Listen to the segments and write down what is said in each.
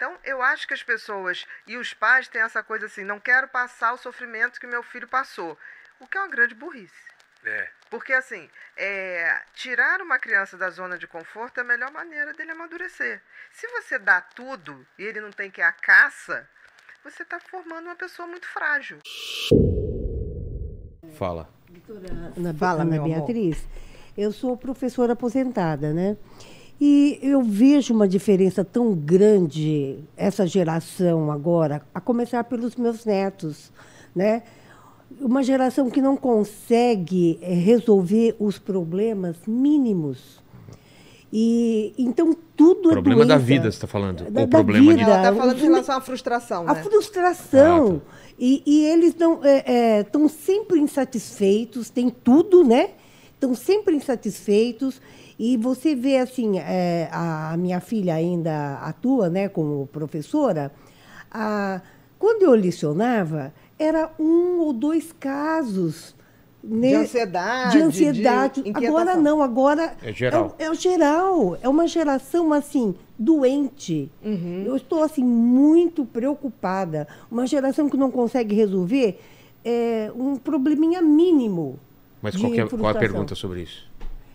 Então, eu acho que as pessoas e os pais têm essa coisa assim: não quero passar o sofrimento que meu filho passou. O que é uma grande burrice. É. Porque, assim, é, tirar uma criança da zona de conforto é a melhor maneira dele amadurecer. Se você dá tudo e ele não tem que ir à caça, você está formando uma pessoa muito frágil. Fala. Fala, minha Beatriz. Eu sou professora aposentada, né? E eu vejo uma diferença tão grande essa geração agora, a começar pelos meus netos, né? Uma geração que não consegue eh, resolver os problemas mínimos. E então tudo o é problema é da vida você está falando da, ou da problema vida. de... está falando em relação à frustração a né? frustração ah, tá. e, e, eles não estão é, é, sempre insatisfeitos tem tudo né estão sempre insatisfeitos e você vê, assim, é, a minha filha ainda atua né, como professora. A, quando eu lecionava, era um ou dois casos de ansiedade. De ansiedade. De agora não, agora. É geral. É, é, geral. É uma geração, assim, doente. Uhum. Eu estou, assim, muito preocupada. Uma geração que não consegue resolver é, um probleminha mínimo. Mas qual, é, qual a pergunta sobre isso?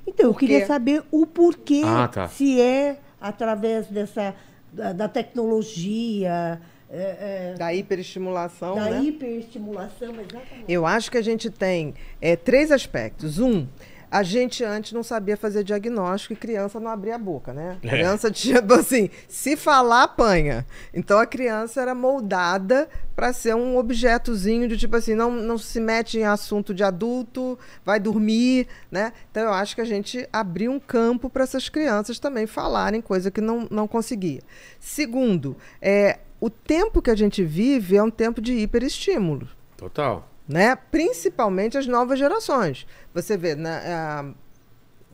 Então, eu queria saber o porquê, ah, tá. se é através dessa da, da tecnologia. É, é, da hiperestimulação. Da né? hiperestimulação, exatamente. Eu acho que a gente tem é, três aspectos. Um, a gente antes não sabia fazer diagnóstico e criança não abria a boca, né? A é. criança tinha, assim, se falar, apanha. Então a criança era moldada para ser um objetozinho de tipo assim, não, não se mete em assunto de adulto, vai dormir, né? Então eu acho que a gente abriu um campo para essas crianças também falarem coisa que não, não conseguia. Segundo, é, o tempo que a gente vive é um tempo de hiperestímulo. Total né? Principalmente as novas gerações. Você vê, né, a, ah,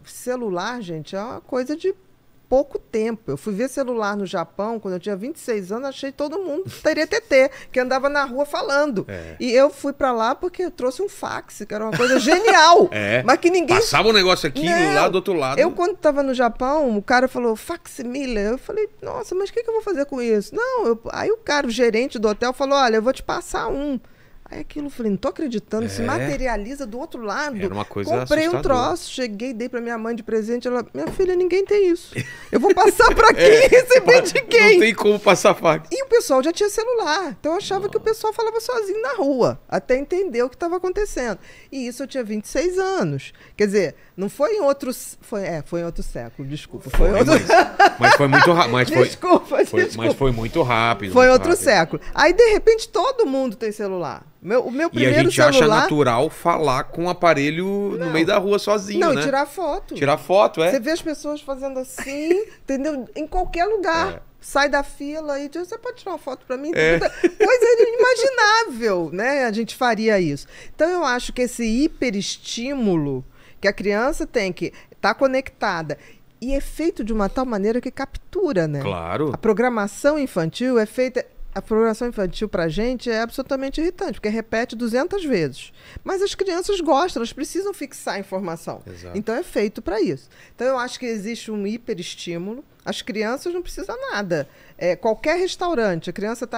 celular, gente, é uma coisa de pouco tempo. Eu fui ver celular no Japão quando eu tinha 26 anos, achei todo mundo teria TT, que andava na rua falando. É. E eu fui para lá porque eu trouxe um fax, que era uma coisa genial. é. Mas que ninguém. Passava um negócio aqui, Não. lá do outro lado. Eu, quando estava no Japão, o cara falou fax Miller. Eu falei, nossa, mas o que, que, eu vou fazer com isso? Não, eu... aí o cara, o gerente do hotel, falou: olha, eu vou te passar um. Aí é aquilo, eu falei, não tô acreditando, é. se materializa do outro lado. Era uma coisa Comprei um troço, cheguei, dei pra minha mãe de presente, ela, minha filha, ninguém tem isso. Eu vou passar pra é. quem é. receber de quem? Não tem como passar faca. E o pessoal já tinha celular, então eu achava que o pessoal falava sozinho na rua, até entender o que estava acontecendo. E isso eu tinha 26 anos. Quer dizer, não foi em outro... Foi, é, foi em outro século, desculpa. Foi, foi outro... Mas, mas, foi muito rápido. desculpa, foi, desculpa. Mas foi muito rápido. Foi muito outro rápido. século. Aí, de repente, todo mundo tem celular. Meu, o meu primeiro e a gente celular... acha natural falar com o um aparelho não. no meio da rua sozinho, não, né? e tirar foto. Tirar foto, é. Você vê as pessoas fazendo assim, entendeu? Em qualquer lugar. É. Sai da fila e diz, você pode tirar uma foto para mim? É. Coisa inimaginável, né? A gente faria isso. Então, eu acho que esse hiperestímulo que a criança tem que estar tá conectada e é feito de uma tal maneira que captura, né? Claro. A programação infantil é feita a programação infantil para a gente é absolutamente irritante, porque repete 200 vezes. Mas as crianças gostam, elas precisam fixar a informação. Exato. Então é feito para isso. Então eu acho que existe um hiperestímulo as crianças não precisam nada. É, qualquer restaurante, a criança está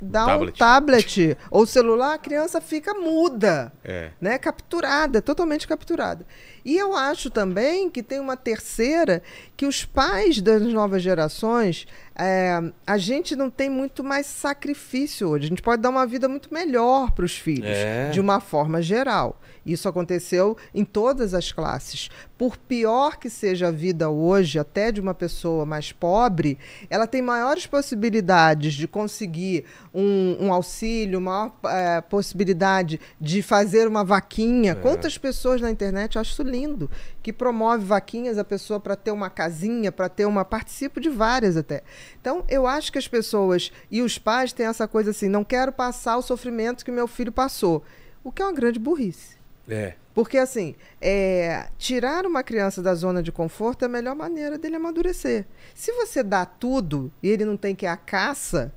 dá tablet. um tablet ou celular, a criança fica muda, é. né? Capturada, totalmente capturada. E eu acho também que tem uma terceira que os pais das novas gerações, é, a gente não tem muito mais sacrifício hoje. A gente pode dar uma vida muito melhor para os filhos, é. de uma forma geral. Isso aconteceu em todas as classes. Por pior que seja a vida hoje, até de uma pessoa mais pobre, ela tem maiores possibilidades de conseguir um, um auxílio, maior é, possibilidade de fazer uma vaquinha. É. Quantas pessoas na internet, eu acho isso lindo, que promove vaquinhas a pessoa para ter uma casinha, para ter uma. Participo de várias até. Então, eu acho que as pessoas e os pais têm essa coisa assim: não quero passar o sofrimento que meu filho passou. O que é uma grande burrice. É. Porque, assim, é, tirar uma criança da zona de conforto é a melhor maneira dele amadurecer. Se você dá tudo e ele não tem que ir à caça,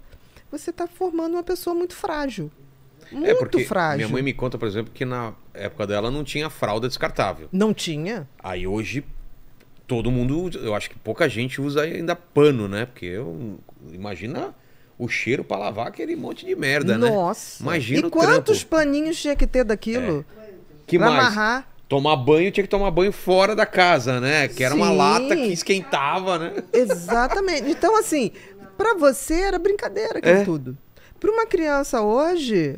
você está formando uma pessoa muito frágil. É muito é porque frágil. Minha mãe me conta, por exemplo, que na época dela não tinha fralda descartável. Não tinha? Aí hoje todo mundo, eu acho que pouca gente usa ainda pano, né? Porque eu imagina o cheiro para lavar aquele monte de merda, Nossa. né? Nossa. Imagina e quantos trampo. paninhos tinha que ter daquilo? É. Que pra mais? amarrar. Tomar banho tinha que tomar banho fora da casa, né? Que era Sim. uma lata que esquentava, né? Exatamente. Então, assim, para você era brincadeira aquilo é. tudo. Para uma criança hoje,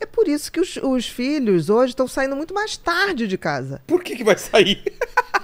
é por isso que os, os filhos hoje estão saindo muito mais tarde de casa. Por que, que vai sair?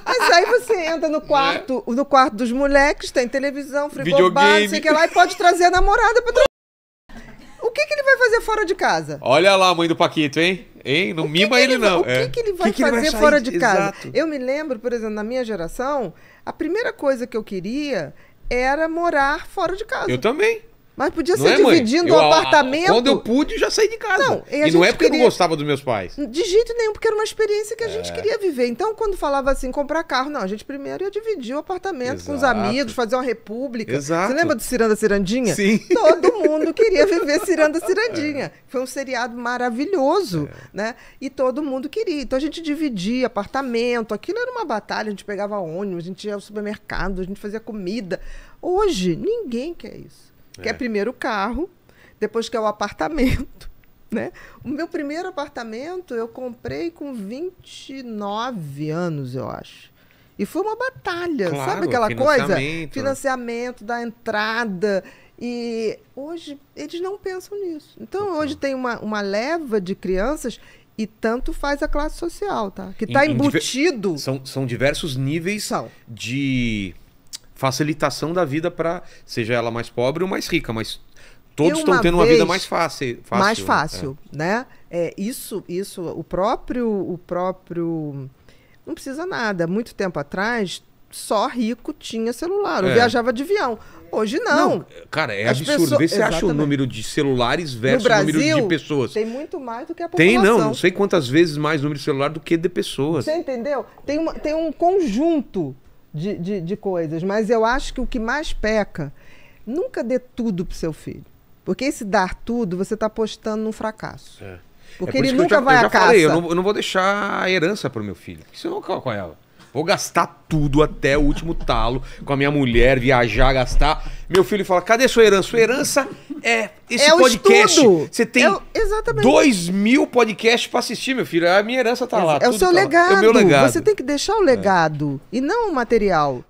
Mas aí você entra no né? quarto, é. no quarto dos moleques, tem televisão, frigobar, não sei o que lá, e pode trazer a namorada pra O que, que ele vai fazer fora de casa? Olha lá a mãe do Paquito, hein? Hein? Não mima ele, ele, não. O é. que, que, ele vai que que fazer ele vai fora de, de casa? Exato. Eu me lembro, por exemplo, na minha geração, a primeira coisa que eu queria era morar fora de casa. Eu também. Mas podia ser é, dividindo o um apartamento. quando eu pude, eu já saí de casa. Não, e, e não é porque queria... eu não gostava dos meus pais. De jeito nenhum, porque era uma experiência que a gente é. queria viver. Então, quando falava assim, comprar carro, não, a gente primeiro ia dividir o apartamento Exato. com os amigos, fazer uma república. Exato. Você lembra do Ciranda Cirandinha? Sim. Todo mundo queria viver Ciranda Cirandinha. É. Foi um seriado maravilhoso, é. né? E todo mundo queria. Então a gente dividia apartamento, aquilo era uma batalha, a gente pegava ônibus, a gente ia ao supermercado, a gente fazia comida. Hoje, ninguém quer isso que é, é primeiro o carro, depois que é o apartamento, né? O meu primeiro apartamento eu comprei com 29 anos, eu acho. E foi uma batalha, claro, sabe aquela financiamento. coisa? Financiamento da entrada. E hoje eles não pensam nisso. Então, uhum. hoje tem uma, uma leva de crianças e tanto faz a classe social, tá? Que está embutido. São, são diversos níveis são. de facilitação da vida para seja ela mais pobre ou mais rica, mas todos estão tendo uma vida mais fácil, fácil mais fácil, é. Né? né? É, isso, isso, o próprio, o próprio, não precisa nada. Muito tempo atrás só rico tinha celular, ou é. viajava de avião. Hoje não. não cara, é As absurdo. Pessoas... Vê se acha o número de celulares versus Brasil, o número de pessoas. Tem muito mais do que a população. Tem, não. Não sei quantas vezes mais número de celular do que de pessoas. Você entendeu? Tem, uma, tem um conjunto de, de, de coisas. Mas eu acho que o que mais peca, nunca dê tudo para seu filho. Porque esse dar tudo, você está apostando num fracasso. É. é porque é por ele nunca eu já, vai eu já à falei, Eu não, eu não, vou deixar a herança para o meu filho. Isso eu não com ela. Vou gastar tudo até o último talo com a minha mulher, viajar, gastar. Meu filho fala: cadê sua herança? Sua herança é esse é podcast. Estudo. Você tem é o... dois mil podcasts pra assistir, meu filho. A minha herança tá lá. É o seu tá legado. É o meu legado. Você tem que deixar o legado é. e não o material.